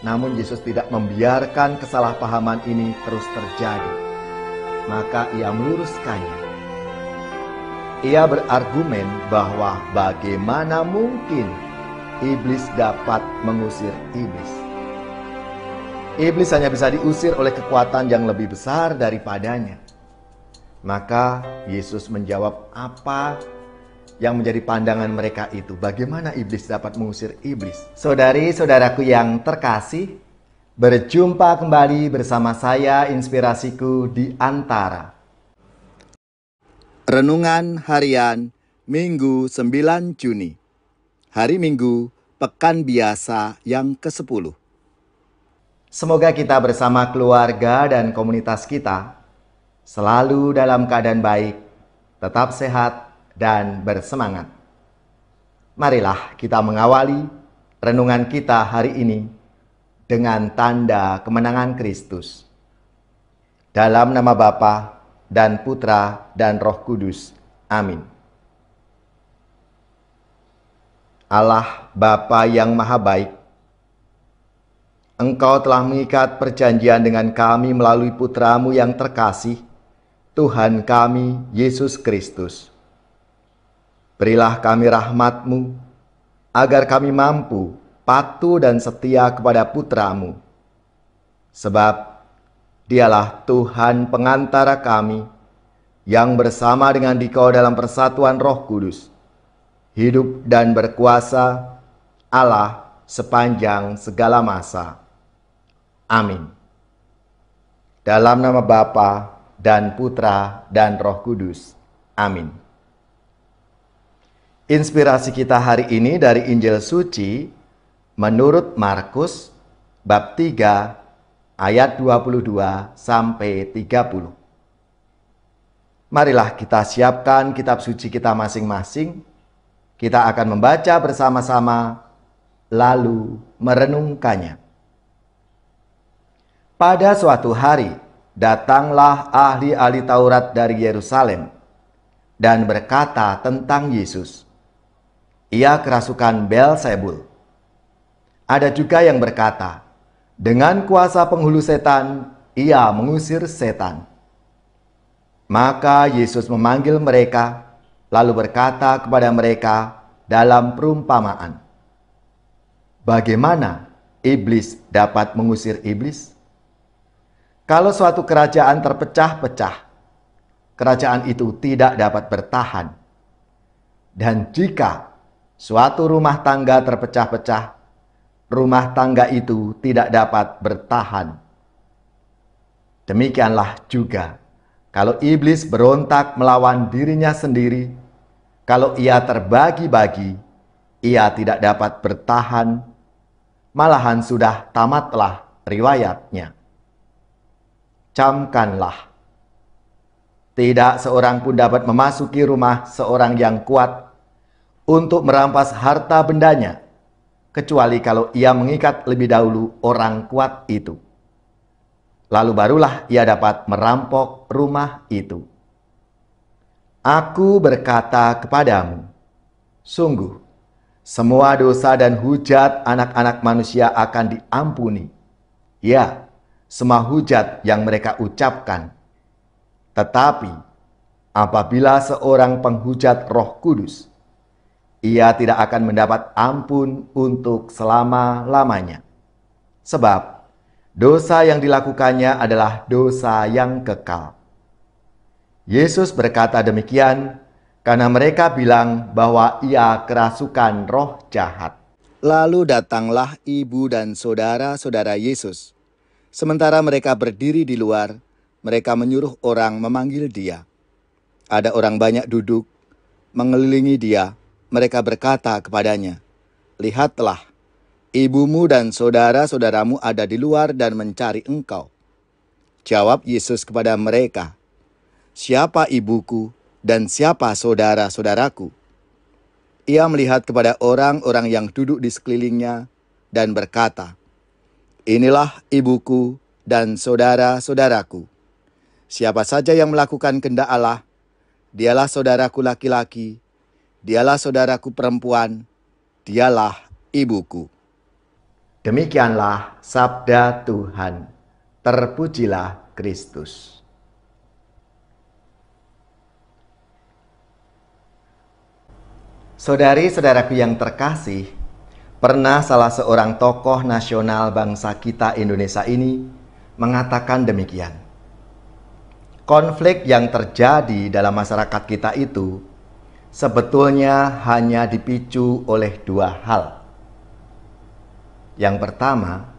Namun Yesus tidak membiarkan kesalahpahaman ini terus terjadi. Maka ia meluruskannya. Ia berargumen bahwa bagaimana mungkin iblis dapat mengusir iblis. Iblis hanya bisa diusir oleh kekuatan yang lebih besar daripadanya. Maka Yesus menjawab apa yang menjadi pandangan mereka itu bagaimana iblis dapat mengusir iblis. Saudari-saudaraku yang terkasih, berjumpa kembali bersama saya Inspirasiku di Antara. Renungan harian Minggu 9 Juni. Hari Minggu pekan biasa yang ke-10. Semoga kita bersama keluarga dan komunitas kita selalu dalam keadaan baik, tetap sehat dan bersemangat. Marilah kita mengawali renungan kita hari ini dengan tanda kemenangan Kristus. Dalam nama Bapa dan Putra dan Roh Kudus. Amin. Allah Bapa yang Maha Baik, Engkau telah mengikat perjanjian dengan kami melalui putramu yang terkasih, Tuhan kami, Yesus Kristus. Berilah kami rahmatmu, agar kami mampu patuh dan setia kepada putramu. Sebab dialah Tuhan pengantara kami, yang bersama dengan dikau dalam persatuan roh kudus, hidup dan berkuasa Allah sepanjang segala masa. Amin. Dalam nama Bapa dan Putra dan Roh Kudus. Amin. Inspirasi kita hari ini dari Injil Suci menurut Markus bab 3 ayat 22 sampai 30. Marilah kita siapkan kitab suci kita masing-masing. Kita akan membaca bersama-sama lalu merenungkannya. Pada suatu hari datanglah ahli-ahli Taurat dari Yerusalem dan berkata tentang Yesus ia kerasukan bel Belzebul. Ada juga yang berkata, dengan kuasa penghulu setan, ia mengusir setan. Maka Yesus memanggil mereka, lalu berkata kepada mereka dalam perumpamaan, Bagaimana iblis dapat mengusir iblis? Kalau suatu kerajaan terpecah-pecah, kerajaan itu tidak dapat bertahan. Dan jika Suatu rumah tangga terpecah-pecah, rumah tangga itu tidak dapat bertahan. Demikianlah juga, kalau iblis berontak melawan dirinya sendiri, kalau ia terbagi-bagi, ia tidak dapat bertahan, malahan sudah tamatlah riwayatnya. Camkanlah. Tidak seorang pun dapat memasuki rumah seorang yang kuat untuk merampas harta bendanya, kecuali kalau ia mengikat lebih dahulu orang kuat itu. Lalu barulah ia dapat merampok rumah itu. Aku berkata kepadamu, sungguh, semua dosa dan hujat anak-anak manusia akan diampuni. Ya, semua hujat yang mereka ucapkan. Tetapi, apabila seorang penghujat roh kudus, ia tidak akan mendapat ampun untuk selama-lamanya. Sebab dosa yang dilakukannya adalah dosa yang kekal. Yesus berkata demikian karena mereka bilang bahwa ia kerasukan roh jahat. Lalu datanglah ibu dan saudara-saudara Yesus. Sementara mereka berdiri di luar, mereka menyuruh orang memanggil dia. Ada orang banyak duduk mengelilingi dia mereka berkata kepadanya, Lihatlah, ibumu dan saudara-saudaramu ada di luar dan mencari engkau. Jawab Yesus kepada mereka, Siapa ibuku dan siapa saudara-saudaraku? Ia melihat kepada orang-orang yang duduk di sekelilingnya dan berkata, Inilah ibuku dan saudara-saudaraku. Siapa saja yang melakukan kehendak Allah, dialah saudaraku laki-laki dialah saudaraku perempuan, dialah ibuku. Demikianlah sabda Tuhan. Terpujilah Kristus. Saudari-saudaraku yang terkasih, pernah salah seorang tokoh nasional bangsa kita Indonesia ini mengatakan demikian. Konflik yang terjadi dalam masyarakat kita itu sebetulnya hanya dipicu oleh dua hal. Yang pertama,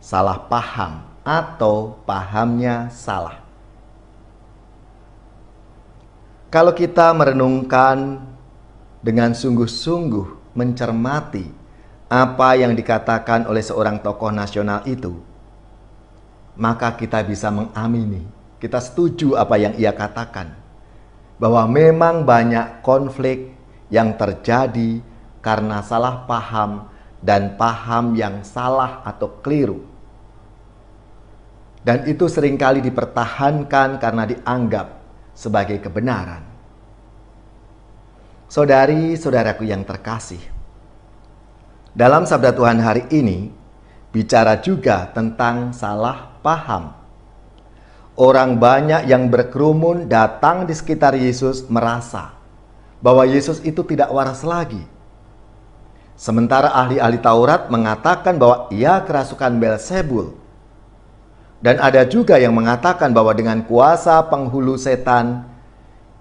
salah paham atau pahamnya salah. Kalau kita merenungkan dengan sungguh-sungguh mencermati apa yang dikatakan oleh seorang tokoh nasional itu, maka kita bisa mengamini, kita setuju apa yang ia katakan bahwa memang banyak konflik yang terjadi karena salah paham dan paham yang salah atau keliru. Dan itu seringkali dipertahankan karena dianggap sebagai kebenaran. Saudari-saudaraku yang terkasih, dalam sabda Tuhan hari ini bicara juga tentang salah paham orang banyak yang berkerumun datang di sekitar Yesus merasa bahwa Yesus itu tidak waras lagi. Sementara ahli-ahli Taurat mengatakan bahwa ia kerasukan Belzebul. Dan ada juga yang mengatakan bahwa dengan kuasa penghulu setan,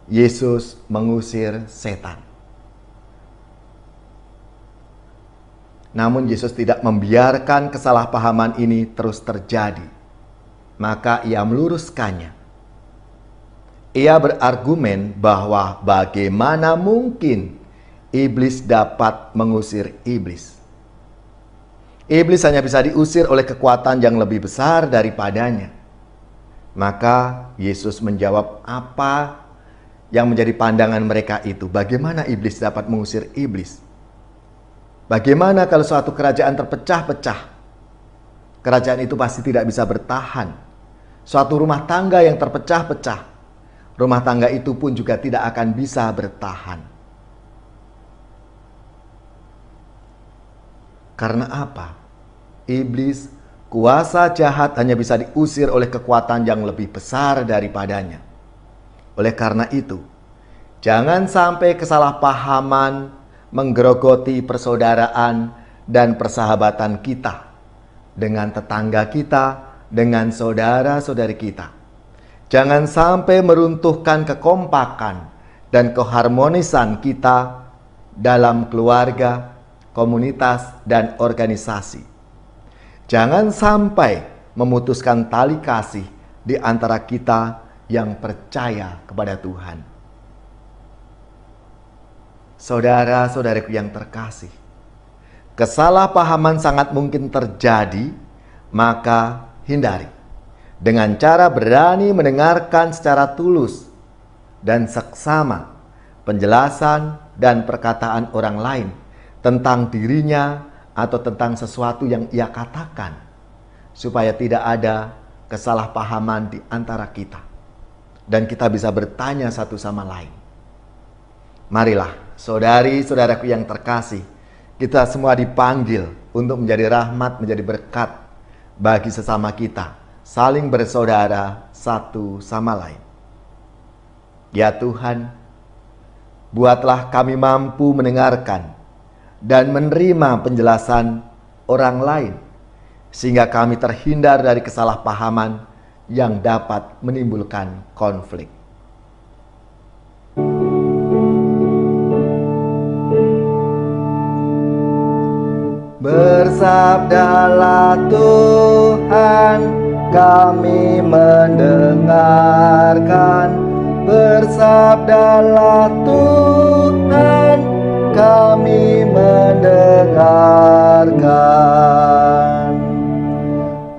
Yesus mengusir setan. Namun Yesus tidak membiarkan kesalahpahaman ini terus terjadi maka ia meluruskannya. Ia berargumen bahwa bagaimana mungkin iblis dapat mengusir iblis. Iblis hanya bisa diusir oleh kekuatan yang lebih besar daripadanya. Maka Yesus menjawab apa yang menjadi pandangan mereka itu. Bagaimana iblis dapat mengusir iblis? Bagaimana kalau suatu kerajaan terpecah-pecah? Kerajaan itu pasti tidak bisa bertahan Suatu rumah tangga yang terpecah-pecah, rumah tangga itu pun juga tidak akan bisa bertahan. Karena apa? Iblis, kuasa jahat hanya bisa diusir oleh kekuatan yang lebih besar daripadanya. Oleh karena itu, jangan sampai kesalahpahaman menggerogoti persaudaraan dan persahabatan kita dengan tetangga kita dengan saudara-saudari kita. Jangan sampai meruntuhkan kekompakan dan keharmonisan kita dalam keluarga, komunitas, dan organisasi. Jangan sampai memutuskan tali kasih di antara kita yang percaya kepada Tuhan. Saudara-saudariku yang terkasih, kesalahpahaman sangat mungkin terjadi, maka hindari dengan cara berani mendengarkan secara tulus dan seksama penjelasan dan perkataan orang lain tentang dirinya atau tentang sesuatu yang ia katakan supaya tidak ada kesalahpahaman di antara kita dan kita bisa bertanya satu sama lain. Marilah, saudari-saudaraku yang terkasih, kita semua dipanggil untuk menjadi rahmat, menjadi berkat bagi sesama kita, saling bersaudara satu sama lain. Ya Tuhan, buatlah kami mampu mendengarkan dan menerima penjelasan orang lain, sehingga kami terhindar dari kesalahpahaman yang dapat menimbulkan konflik. Bersabdalah Tuhan kami mendengarkan Bersabdalah Tuhan kami mendengarkan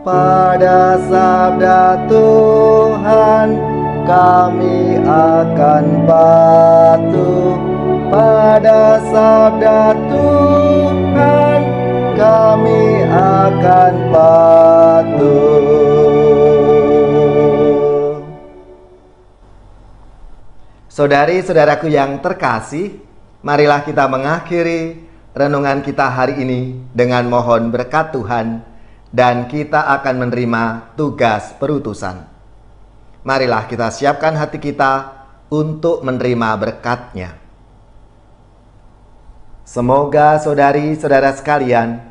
Pada sabda Tuhan kami akan patuh Pada sabda Tuhan akan patuh. Saudari-saudaraku yang terkasih, marilah kita mengakhiri renungan kita hari ini dengan mohon berkat Tuhan dan kita akan menerima tugas perutusan. Marilah kita siapkan hati kita untuk menerima berkatnya. Semoga saudari-saudara sekalian